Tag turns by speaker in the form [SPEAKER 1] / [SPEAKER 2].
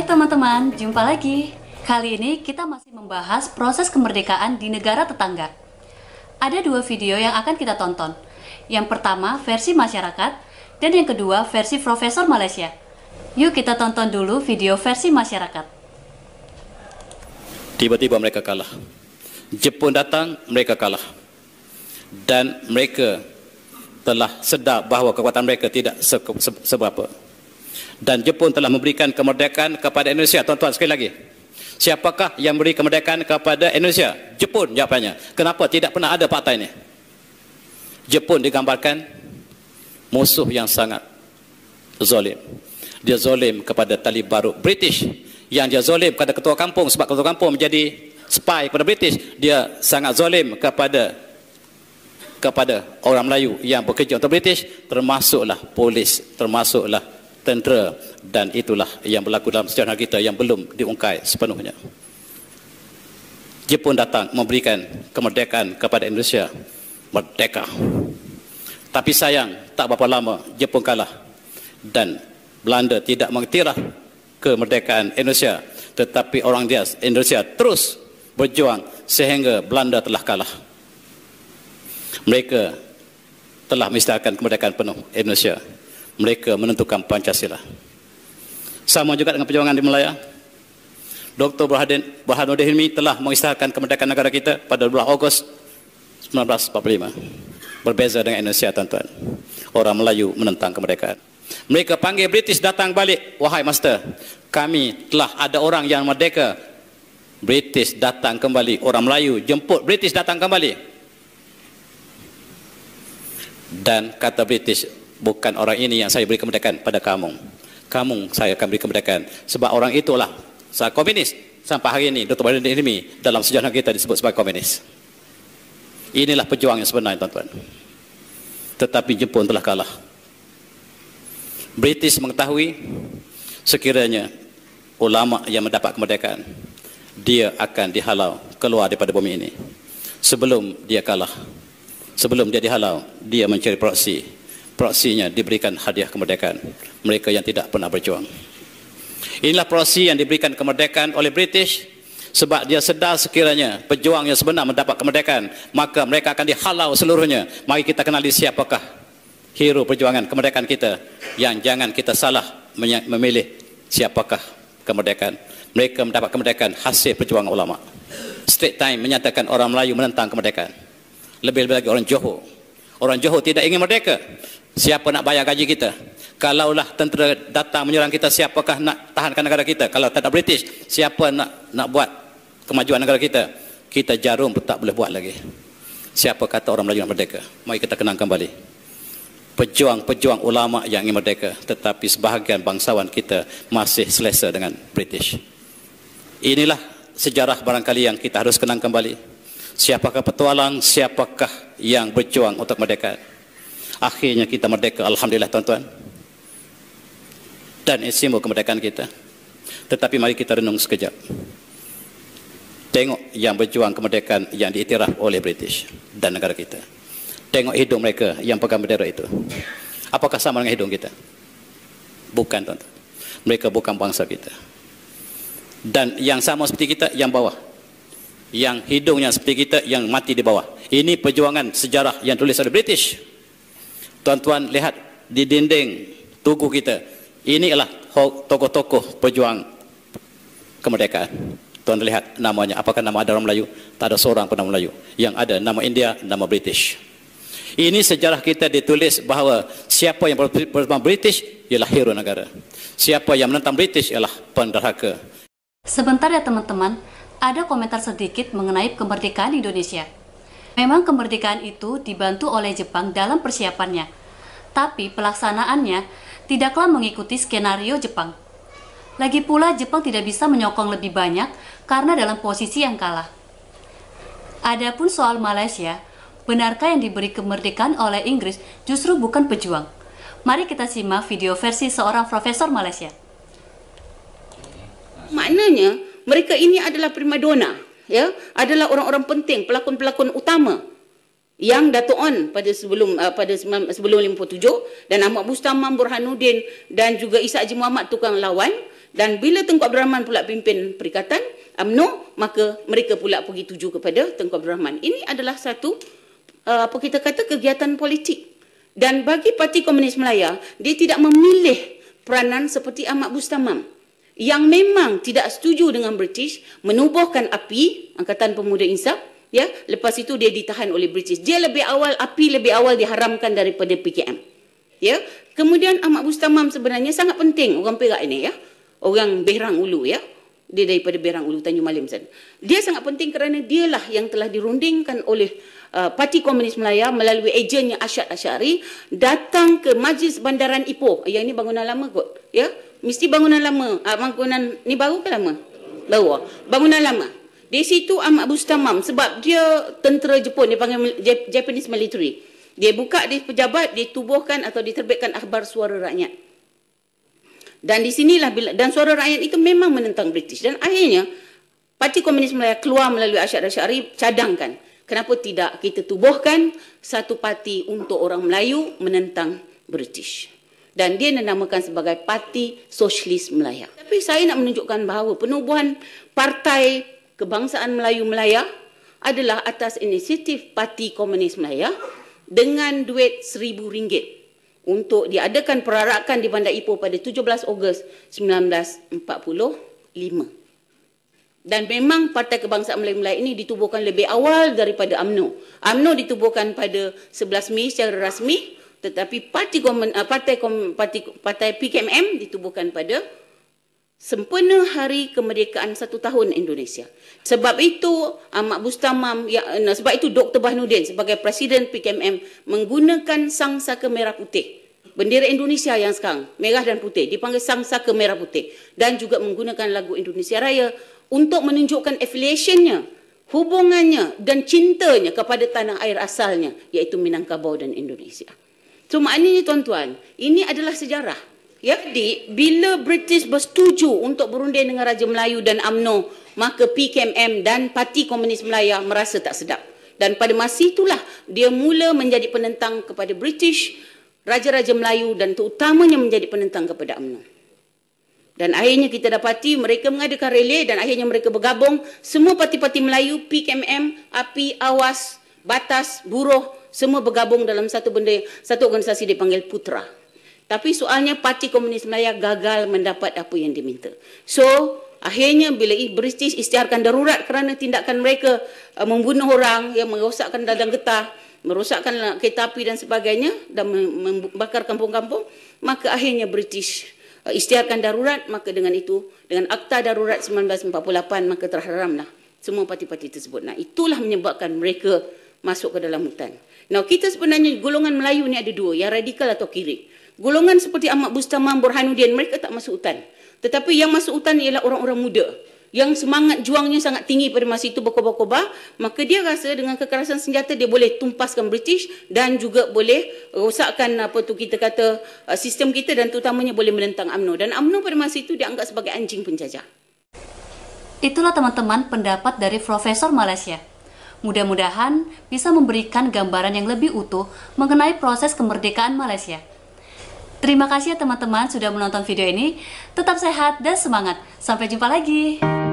[SPEAKER 1] Hai teman-teman, jumpa lagi. Kali ini kita masih membahas proses kemerdekaan di negara tetangga. Ada dua video yang akan kita tonton. Yang pertama versi masyarakat dan yang kedua versi profesor Malaysia. Yuk kita tonton dulu video versi masyarakat.
[SPEAKER 2] Tiba-tiba mereka kalah. Jepun datang, mereka kalah. Dan mereka telah sedar bahawa kekuatan mereka tidak seberapa. dan Jepun telah memberikan kemerdekaan kepada Indonesia. Tuan-tuan sekali lagi. Siapakah yang beri kemerdekaan kepada Indonesia? Jepun jawapannya. Kenapa tidak pernah ada partai ini? Jepun digambarkan musuh yang sangat zolim. Dia zolim kepada tali baru British yang dia zolim kepada ketua kampung sebab ketua kampung menjadi spy kepada British. Dia sangat zolim kepada kepada orang Melayu yang bekerja untuk British termasuklah polis termasuklah tentera dan itulah yang berlaku dalam sejarah kita yang belum diungkai sepenuhnya. Jepun datang memberikan kemerdekaan kepada Indonesia. Merdeka. Tapi sayang, tak berapa lama Jepun kalah dan Belanda tidak mengiktiraf kemerdekaan Indonesia, tetapi orang dia Indonesia terus berjuang sehingga Belanda telah kalah. Mereka telah mistahkan kemerdekaan penuh Indonesia mereka menentukan Pancasila. Sama juga dengan perjuangan di Melaya. Dr. Burhanuddin, Burhanuddin Hilmi telah mengisahkan kemerdekaan negara kita pada 12 Ogos 1945. Berbeza dengan Indonesia, tuan-tuan. Orang Melayu menentang kemerdekaan. Mereka panggil British datang balik. Wahai Master, kami telah ada orang yang merdeka. British datang kembali. Orang Melayu jemput British datang kembali. Dan kata British, bukan orang ini yang saya beri kemerdekaan pada kamu. Kamu saya akan beri kemerdekaan. Sebab orang itulah saya komunis. Sampai hari ini, Dr. Badan Dini dalam sejarah kita disebut sebagai komunis. Inilah pejuang yang sebenar, tuan-tuan. Tetapi Jepun telah kalah. British mengetahui sekiranya ulama yang mendapat kemerdekaan, dia akan dihalau keluar daripada bumi ini. Sebelum dia kalah, sebelum dia dihalau, dia mencari proksi praksinya diberikan hadiah kemerdekaan mereka yang tidak pernah berjuang. Inilah praksi yang diberikan kemerdekaan oleh British sebab dia sedar sekiranya pejuang yang sebenar mendapat kemerdekaan maka mereka akan dihalau seluruhnya. Mari kita kenali siapakah hero perjuangan kemerdekaan kita yang jangan kita salah memilih siapakah kemerdekaan. Mereka mendapat kemerdekaan hasil perjuangan ulama. Straight time menyatakan orang Melayu menentang kemerdekaan. Lebih-lebih lagi orang Johor. Orang Johor tidak ingin merdeka siapa nak bayar gaji kita kalaulah tentera datang menyerang kita siapakah nak tahankan negara kita kalau tak ada British siapa nak nak buat kemajuan negara kita kita jarum tak boleh buat lagi siapa kata orang Melayu nak merdeka mari kita kenang kembali pejuang-pejuang ulama yang ingin merdeka tetapi sebahagian bangsawan kita masih selesa dengan British inilah sejarah barangkali yang kita harus kenang kembali siapakah petualang siapakah yang berjuang untuk merdeka akhirnya kita merdeka alhamdulillah tuan-tuan dan Esimu kemerdekaan kita tetapi mari kita renung sekejap tengok yang berjuang kemerdekaan yang diiktiraf oleh British dan negara kita tengok hidung mereka yang pegang bendera itu apakah sama dengan hidung kita bukan tuan-tuan mereka bukan bangsa kita dan yang sama seperti kita yang bawah yang hidungnya seperti kita yang mati di bawah ini perjuangan sejarah yang tulis oleh British tuan-tuan lihat di dinding tugu kita. Inilah tokoh-tokoh pejuang kemerdekaan. Tuan lihat namanya, apakah nama ada orang Melayu? Tak ada seorang pun nama Melayu. Yang ada nama India, nama British. Ini sejarah kita ditulis bahawa siapa yang bersama British ialah hero negara. Siapa yang menentang British ialah penderhaka.
[SPEAKER 1] Sebentar ya teman-teman, ada komentar sedikit mengenai kemerdekaan Indonesia. Memang kemerdekaan itu dibantu oleh Jepang dalam persiapannya, tapi pelaksanaannya tidaklah mengikuti skenario Jepang. Lagi pula Jepang tidak bisa menyokong lebih banyak karena dalam posisi yang kalah. Adapun soal Malaysia, benarkah yang diberi kemerdekaan oleh Inggris justru bukan pejuang? Mari kita simak video versi seorang profesor Malaysia.
[SPEAKER 3] Maknanya mereka ini adalah primadona ya adalah orang-orang penting pelakon-pelakon utama yang Dato On pada sebelum uh, pada sebelum 57 dan Ahmad Bustaman Burhanuddin dan juga Isa Haji Muhammad tukang lawan dan bila Tengku Abdul Rahman pula pimpin perikatan UMNO maka mereka pula pergi tuju kepada Tengku Abdul Rahman. Ini adalah satu uh, apa kita kata kegiatan politik. Dan bagi Parti Komunis Melaya, dia tidak memilih peranan seperti Ahmad Bustamam yang memang tidak setuju dengan British menubuhkan api angkatan pemuda insaf ya lepas itu dia ditahan oleh British dia lebih awal api lebih awal diharamkan daripada PKM ya kemudian Ahmad Bustamam sebenarnya sangat penting orang Perak ini ya orang Berang Ulu ya dia daripada Berang Ulu Tanjung Malim sana. Dia sangat penting kerana dialah yang telah dirundingkan oleh uh, Parti Komunis Melaya melalui ejennya Asyad Asyari datang ke Majlis Bandaran Ipoh. Yang ini bangunan lama kot. Ya mesti bangunan lama. Ah, bangunan ni baru ke lama? Baru. Bangunan lama. Di situ Ahmad Bustamam sebab dia tentera Jepun dia panggil Japanese military. Dia buka di pejabat, ditubuhkan atau diterbitkan akhbar suara rakyat. Dan di sinilah bila, dan suara rakyat itu memang menentang British dan akhirnya Parti Komunis Melayu keluar melalui Asyad Asyari cadangkan. Kenapa tidak kita tubuhkan satu parti untuk orang Melayu menentang British dan dia dinamakan sebagai Parti Sosialis Melaya. Tapi saya nak menunjukkan bahawa penubuhan Partai Kebangsaan Melayu Melaya adalah atas inisiatif Parti Komunis Melaya dengan duit seribu ringgit untuk diadakan perarakan di Bandar Ipoh pada 17 Ogos 1945. Dan memang Partai Kebangsaan Melayu Melayu ini ditubuhkan lebih awal daripada AMNO. AMNO ditubuhkan pada 11 Mei secara rasmi tetapi parti komen, uh, partai kom, parti partai PKMM ditubuhkan pada sempena hari kemerdekaan satu tahun Indonesia. Sebab itu Amat ah, uh, Bustamam ya, uh, sebab itu Dr. Bahnudin sebagai presiden PKMM menggunakan sang saka merah putih bendera Indonesia yang sekarang merah dan putih dipanggil sang saka merah putih dan juga menggunakan lagu Indonesia Raya untuk menunjukkan affiliationnya hubungannya dan cintanya kepada tanah air asalnya iaitu Minangkabau dan Indonesia. So maknanya tuan-tuan, ini adalah sejarah. Ya, di bila British bersetuju untuk berunding dengan Raja Melayu dan AMNO, maka PKMM dan Parti Komunis Melayu merasa tak sedap. Dan pada masa itulah dia mula menjadi penentang kepada British, Raja-Raja Melayu dan terutamanya menjadi penentang kepada AMNO. Dan akhirnya kita dapati mereka mengadakan relay dan akhirnya mereka bergabung semua parti-parti Melayu, PKMM, API, AWAS, Batas, Buruh, semua bergabung dalam satu benda, satu organisasi dipanggil Putra. Tapi soalnya Parti Komunis Melayu gagal mendapat apa yang diminta. So, akhirnya bila British istiharkan darurat kerana tindakan mereka uh, membunuh orang yang merosakkan dadang getah, merosakkan kereta api dan sebagainya dan membakar kampung-kampung, maka akhirnya British eh, uh, istiharkan darurat, maka dengan itu, dengan Akta Darurat 1948, maka terharamlah semua parti-parti tersebut. Nah, itulah menyebabkan mereka masuk ke dalam hutan. Now kita sebenarnya golongan Melayu ni ada dua, yang radikal atau kiri. Golongan seperti Ahmad Bustaman, Burhanuddin, mereka tak masuk hutan. Tetapi yang masuk hutan ialah orang-orang muda yang semangat juangnya sangat tinggi pada masa itu berkobar-kobar, maka dia rasa dengan kekerasan senjata dia boleh tumpaskan British dan juga boleh rosakkan apa tu kita kata uh, sistem kita dan terutamanya boleh menentang UMNO. Dan UMNO pada masa itu dianggap sebagai anjing penjajah.
[SPEAKER 1] Itulah teman-teman pendapat dari Profesor Malaysia. Mudah-mudahan bisa memberikan gambaran yang lebih utuh mengenai proses kemerdekaan Malaysia. Terima kasih ya teman-teman sudah menonton video ini. Tetap sehat dan semangat. Sampai jumpa lagi.